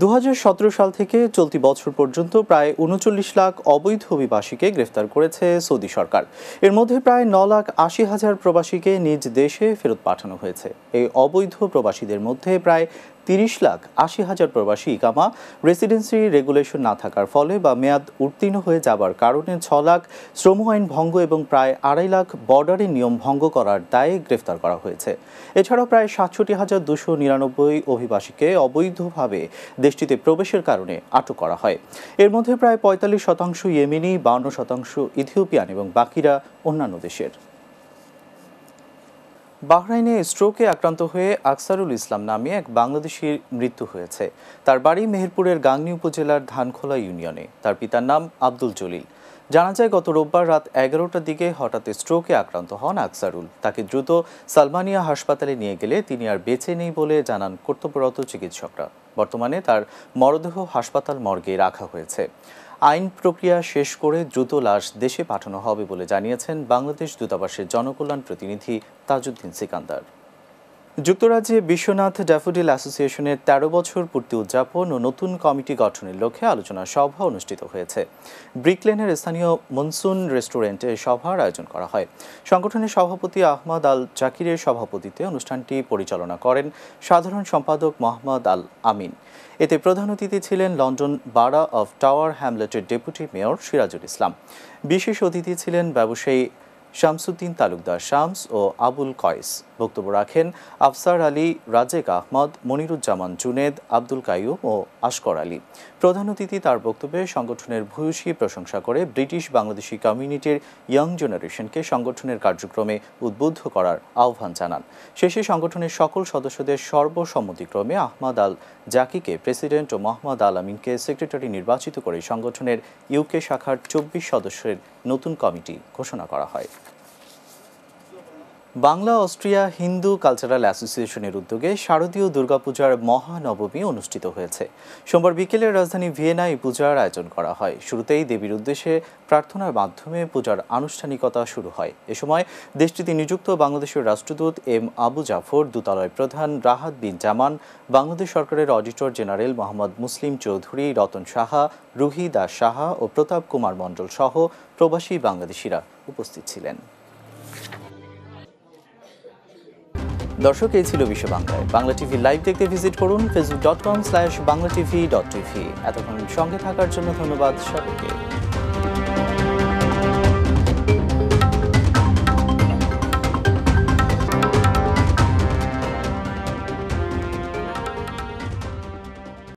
দু সাল থেকে চলতি বছর পর্যন্ত প্রায় উনচল্লিশ লাখ অবৈধ অভিবাসীকে গ্রেফতার করেছে সৌদি সরকার এর মধ্যে প্রায় ন লাখ আশি হাজার প্রবাসীকে নিজ দেশে ফেরত পাঠানো হয়েছে এই অবৈধ প্রবাসীদের মধ্যে প্রায় তিরিশ লাখ আশি হাজার প্রবাসী ইকামা রেসিডেন্সি রেগুলেশন না থাকার ফলে বা মেয়াদ উত্তীর্ণ হয়ে যাবার কারণে ছ লাখ শ্রম আইন ভঙ্গ এবং প্রায় আড়াই লাখ বর্ডারের নিয়ম ভঙ্গ করার দায়ে গ্রেফতার করা হয়েছে এছাড়াও প্রায় সাতষট্টি হাজার দুশো নিরানব্বই অভিবাসীকে অবৈধভাবে দেশটিতে প্রবেশের কারণে আটক করা হয় এর মধ্যে প্রায় পঁয়তাল্লিশ শতাংশ ইয়েমেনি বাউন্ন শতাংশ ইথিওপিয়ান এবং বাকিরা অন্যান্য দেশের বাহরাইনে স্ট্রোকে আক্রান্ত হয়ে আকসারুল ইসলাম নামে এক বাংলাদেশির মৃত্যু হয়েছে তার বাড়ি মেহেরপুরের গাংনী উপজেলার ধানখোলা ইউনিয়নে তার পিতার নাম আব্দুল জলিল জানা যায় গত রোববার রাত এগারোটার দিকে হঠাৎ স্ট্রোকে আক্রান্ত হন আকসারুল তাকে দ্রুত সালমানিয়া হাসপাতালে নিয়ে গেলে তিনি আর বেঁচে নেই বলে জানান কর্তব্যরত চিকিৎসকরা বর্তমানে তার মরদেহ হাসপাতাল মর্গে রাখা হয়েছে আইন প্রক্রিয়া শেষ করে দ্রুত লাশ দেশে পাঠানো হবে বলে জানিয়েছেন বাংলাদেশ দূতাবাসের জনকল্যাণ প্রতিনিধি তাজউদ্দিন সিকান্দার যুক্তরাজ্যে বিশ্বনাথ ড্যাফোডিল অ্যাসোসিয়েশনের ১৩ বছর পূর্তি উদযাপন ও নতুন কমিটি গঠনের লক্ষ্যে আলোচনা সভা অনুষ্ঠিত হয়েছে ব্রিকলেনের স্থানীয় মনসুন রেস্টুরেন্টে সভার আয়োজন করা হয় সংগঠনের সভাপতি আহমদ আল জাকিরের সভাপতিতে অনুষ্ঠানটি পরিচালনা করেন সাধারণ সম্পাদক মোহাম্মদ আল আমিন এতে প্রধান অতিথি ছিলেন লন্ডন বারা অফ টাওয়ার হ্যামলেটের ডেপুটি মেয়র সিরাজুল ইসলাম বিশেষ অতিথি ছিলেন ব্যবসায়ী শামসুদ্দিন তালুকদার শামস ও আবুল কয়েস বক্তব্য রাখেন আফসার আলী রাজেক আহমদ মনিরুজ্জামান জুনেদ আব্দুল কাইয়ুম ও আশকর আলী প্রধান অতিথি তার বক্তব্যে সংগঠনের ভূয়সী প্রশংসা করে ব্রিটিশ বাংলাদেশি কমিউনিটির ইয়াং জেনারেশনকে সংগঠনের কার্যক্রমে উদ্বুদ্ধ করার আহ্বান জানান শেষে সংগঠনের সকল সদস্যদের সর্বসম্মতিক্রমে আহমদ আল জাকিকে প্রেসিডেন্ট ও মোহাম্মদ আল আমিনকে সেক্রেটারি নির্বাচিত করে সংগঠনের ইউকে শাখার চব্বিশ সদস্যের নতুন কমিটি ঘোষণা করা হয় বাংলা অস্ট্রিয়া হিন্দু কালচারাল অ্যাসোসিয়েশনের উদ্যোগে শারদীয় দুর্গাপূজার মহানবমী অনুষ্ঠিত হয়েছে সোমবার বিকেলে রাজধানী ভিয়েনা এই পূজার আয়োজন করা হয় শুরুতেই দেবীর উদ্দেশ্যে প্রার্থনার মাধ্যমে পূজার আনুষ্ঠানিকতা শুরু হয় এ সময় দেশটিতে নিযুক্ত বাংলাদেশের রাষ্ট্রদূত এম আবু জাফর দূতালয় প্রধান রাহাত বিন জামান বাংলাদেশ সরকারের অডিটর জেনারেল মোহাম্মদ মুসলিম চৌধুরী রতন সাহা রুহি দাস সাহা ও প্রতাপ কুমার মণ্ডল সহ প্রবাসী বাংলাদেশিরা উপস্থিত ছিলেন দর্শক এই ছিল বিশ্ব বাংলায় বাংলা টিভি লাইভ দেখতে ভিজিট করুন Facebook dot com slash Bangla TV dot TV এতক্ষণ সঙ্গে থাকার জন্য ধন্যবাদ সবাইকে